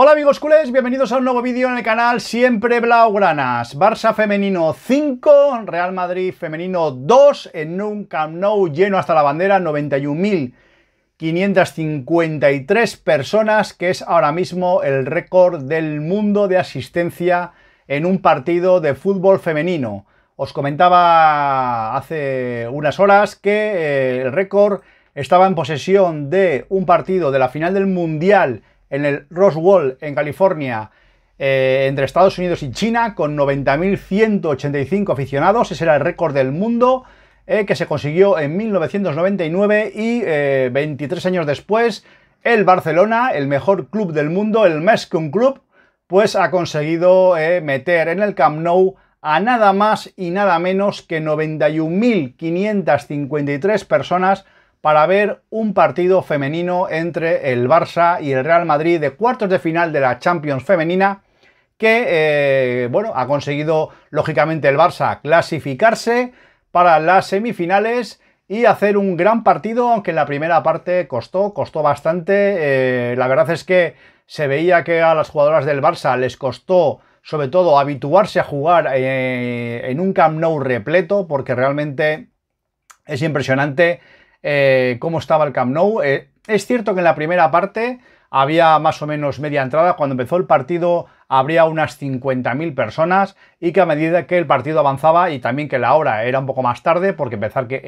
Hola amigos culés, bienvenidos a un nuevo vídeo en el canal Siempre Blaugranas. Barça femenino 5, Real Madrid femenino 2, en un Camp Nou lleno hasta la bandera, 91.553 personas, que es ahora mismo el récord del mundo de asistencia en un partido de fútbol femenino. Os comentaba hace unas horas que eh, el récord estaba en posesión de un partido de la final del Mundial en el Roswell, en California, eh, entre Estados Unidos y China, con 90.185 aficionados. Ese era el récord del mundo eh, que se consiguió en 1999 y 23 eh, años después, el Barcelona, el mejor club del mundo, el un Club, pues ha conseguido meter en el Camp Nou a nada más y nada menos que 91.553 personas para ver un partido femenino entre el Barça y el Real Madrid de cuartos de final de la Champions femenina que, eh, bueno, ha conseguido lógicamente el Barça clasificarse para las semifinales y hacer un gran partido, aunque en la primera parte costó, costó bastante. Eh, la verdad es que se veía que a las jugadoras del Barça les costó sobre todo habituarse a jugar eh, en un Camp Nou repleto, porque realmente es impresionante eh, cómo estaba el Camp Nou. Eh, es cierto que en la primera parte había más o menos media entrada. Cuando empezó el partido habría unas 50.000 personas y que a medida que el partido avanzaba y también que la hora era un poco más tarde, porque empezar que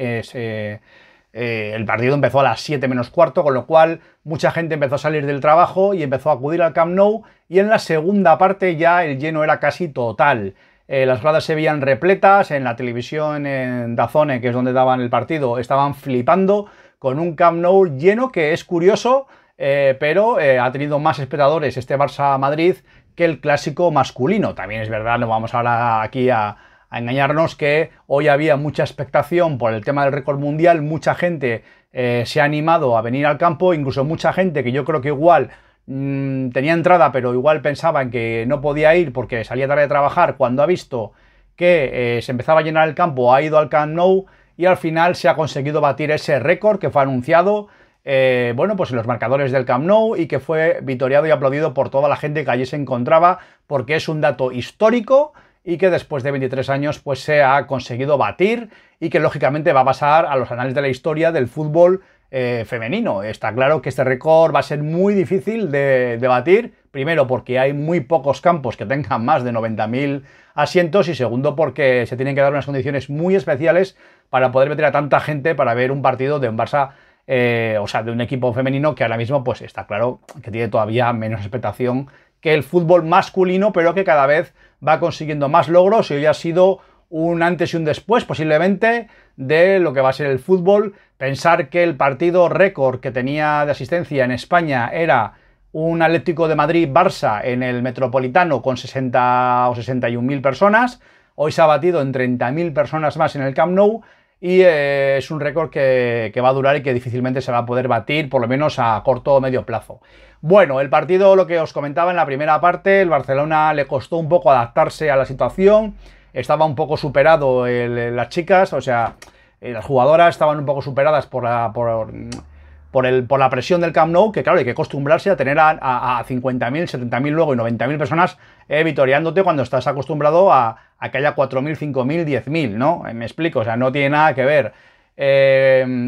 eh, el partido empezó a las 7 menos cuarto, con lo cual mucha gente empezó a salir del trabajo y empezó a acudir al Camp Nou y en la segunda parte ya el lleno era casi total. Eh, las gradas se veían repletas, en la televisión en Dazone, que es donde daban el partido, estaban flipando con un Camp Nou lleno, que es curioso, eh, pero eh, ha tenido más espectadores este Barça-Madrid que el clásico masculino. También es verdad, no vamos ahora aquí a, engañarnos que hoy había mucha expectación por el tema del récord mundial, mucha gente se ha animado a venir al campo, incluso mucha gente que yo creo que igual Mm, tenía entrada, pero igual pensaba en que no podía ir porque salía tarde de trabajar, cuando ha visto que eh, se empezaba a llenar el campo, ha ido al Camp Nou y al final se ha conseguido batir ese récord que fue anunciado, eh, bueno, pues en los marcadores del Camp Nou y que fue vitoreado y aplaudido por toda la gente que allí se encontraba, porque es un dato histórico y que después de 23 años pues se ha conseguido batir y que lógicamente va a pasar a los anales de la historia del fútbol eh, femenino. Está claro que este récord va a ser muy difícil de, de batir, primero porque hay muy pocos campos que tengan más de 90.000 asientos y segundo porque se tienen que dar unas condiciones muy especiales para poder meter a tanta gente para ver un partido de un Barça eh, o sea, de un equipo femenino que ahora mismo, pues está claro que tiene todavía menos expectación que el fútbol masculino, pero que cada vez va consiguiendo más logros y hoy ha sido un antes y un después, posiblemente, de lo que va a ser el fútbol Pensar que el partido récord que tenía de asistencia en España era un Atlético de Madrid-Barça en el Metropolitano con 60 o 61 personas. Hoy se ha batido en 30.000 personas más en el Camp Nou y eh, es un récord que, va a durar y que difícilmente se va a poder batir, por lo menos a corto o medio plazo. Bueno, el partido, lo que os comentaba en la primera parte, el Barcelona le costó un poco adaptarse a la situación, estaba un poco superado las chicas, o sea, eh, las jugadoras estaban un poco superadas por la, por, el, por la presión del Camp Nou, que claro, hay que acostumbrarse a tener a, 50.000, 70.000 luego y 90.000 personas eh, vitoreándote cuando estás acostumbrado a, que haya 4.000, 5.000, 10.000, ¿no? Eh, me explico, o sea, no tiene nada que ver.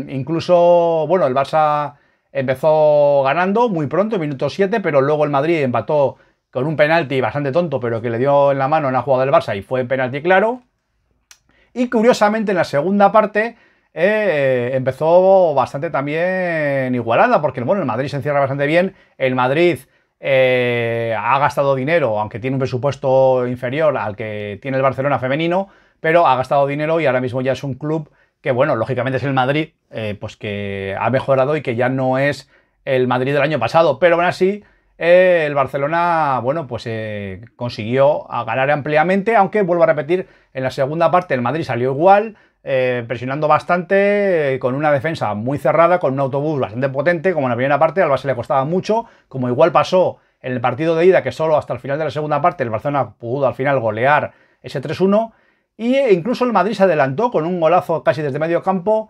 incluso, bueno, el Barça empezó ganando muy pronto, minuto 7, pero luego el Madrid empató con un penalti bastante tonto, pero que le dio en la mano en la jugada del Barça y fue penalti claro. Y curiosamente en la segunda parte eh, empezó bastante también igualada, porque bueno, el Madrid se encierra bastante bien, el Madrid eh, ha gastado dinero, aunque tiene un presupuesto inferior al que tiene el Barcelona femenino, pero ha gastado dinero y ahora mismo ya es un club que, bueno, lógicamente es el Madrid, eh, pues que ha mejorado y que ya no es el Madrid del año pasado, pero aún así eh, el Barcelona, bueno, pues eh, consiguió ganar ampliamente, aunque vuelvo a repetir, en la segunda parte el Madrid salió igual, eh, presionando bastante, con una defensa muy cerrada, con un autobús bastante potente, como en la primera parte, al Barça le costaba mucho, como igual pasó en el partido de ida, que solo hasta el final de la segunda parte el Barcelona pudo al final golear ese 3-1, y e incluso el Madrid se adelantó con un golazo casi desde medio campo,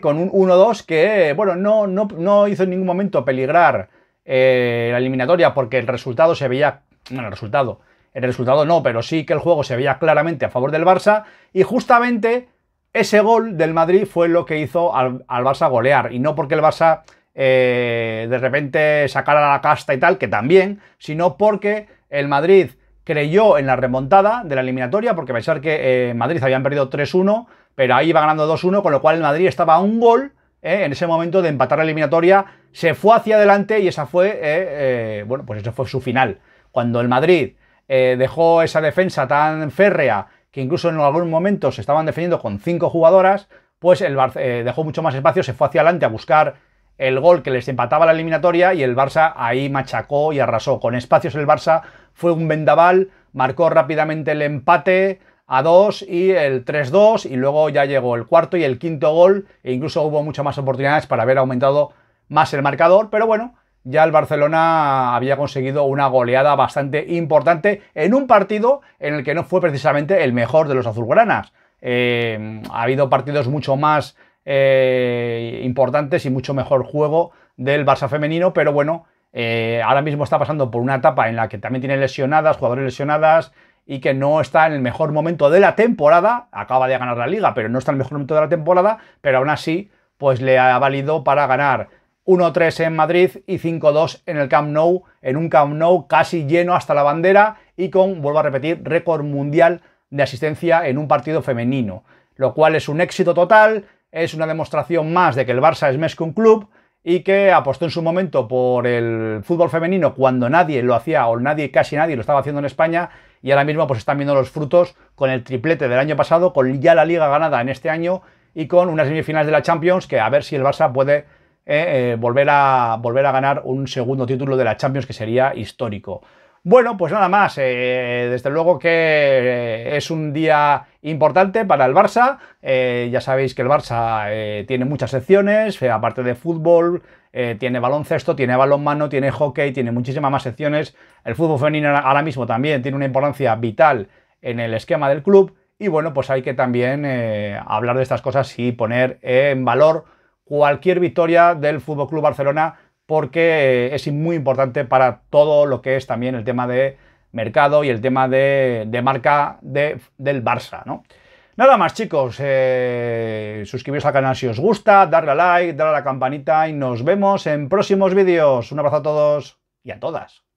con un 1-2 que, bueno, no, no hizo en ningún momento peligrar eh, la eliminatoria porque el resultado se veía, bueno, el resultado, el resultado no, pero sí que el juego se veía claramente a favor del Barça y justamente ese gol del Madrid fue lo que hizo al, Barça golear y no porque el Barça eh, de repente sacara la casta y tal, que también, sino porque el Madrid creyó en la remontada de la eliminatoria, porque pensar que en eh, Madrid habían perdido 3-1, pero ahí iba ganando 2-1, con lo cual el Madrid estaba a un gol ¿eh? en ese momento de empatar la eliminatoria, se fue hacia adelante y esa fue, eh, eh, bueno, pues eso fue su final. Cuando el Madrid dejó esa defensa tan férrea, que incluso en algún momento se estaban defendiendo con cinco jugadoras, pues el Barça dejó mucho más espacio, se fue hacia adelante a buscar el gol que les empataba la eliminatoria y el Barça ahí machacó y arrasó. Con espacios el Barça fue un vendaval, marcó rápidamente el empate, a 2 y el 3-2 y luego ya llegó el cuarto y el quinto gol e incluso hubo muchas más oportunidades para haber aumentado más el marcador, pero bueno, ya el Barcelona había conseguido una goleada bastante importante en un partido en el que no fue precisamente el mejor de los azulgranas. Eh, ha habido partidos mucho más eh, importantes y mucho mejor juego del Barça femenino, pero bueno, eh, ahora mismo está pasando por una etapa en la que también tiene lesionadas, jugadores lesionadas, y que no está en el mejor momento de la temporada, acaba de ganar la liga, pero no está en el mejor momento de la temporada, pero aún así, pues le ha valido para ganar 1-3 en Madrid y 5-2 en el Camp Nou, en un Camp Nou casi lleno hasta la bandera y con, vuelvo a repetir, récord mundial de asistencia en un partido femenino, lo cual es un éxito total, es una demostración más de que el Barça es más que un club, y que apostó en su momento por el fútbol femenino cuando nadie lo hacía o nadie, casi nadie lo estaba haciendo en España y ahora mismo pues están viendo los frutos con el triplete del año pasado, con ya la liga ganada en este año y con unas semifinales de la Champions que a ver si el Barça puede eh, eh, volver, a, volver a ganar un segundo título de la Champions que sería histórico. Bueno, pues nada más. Eh, desde luego que eh, es un día importante para el Barça. Eh, ya sabéis que el Barça tiene muchas secciones, aparte de fútbol, tiene baloncesto, tiene balonmano, tiene hockey, tiene muchísimas más secciones. El fútbol femenino ahora mismo también tiene una importancia vital en el esquema del club. Y bueno, pues hay que también hablar de estas cosas y poner en valor cualquier victoria del Fútbol Club Barcelona porque es muy importante para todo lo que es también el tema de mercado y el tema de, marca del Barça, Nada más, chicos. Eh, suscribiros al canal si os gusta, darle a like, darle a la campanita y nos vemos en próximos vídeos. Un abrazo a todos y a todas.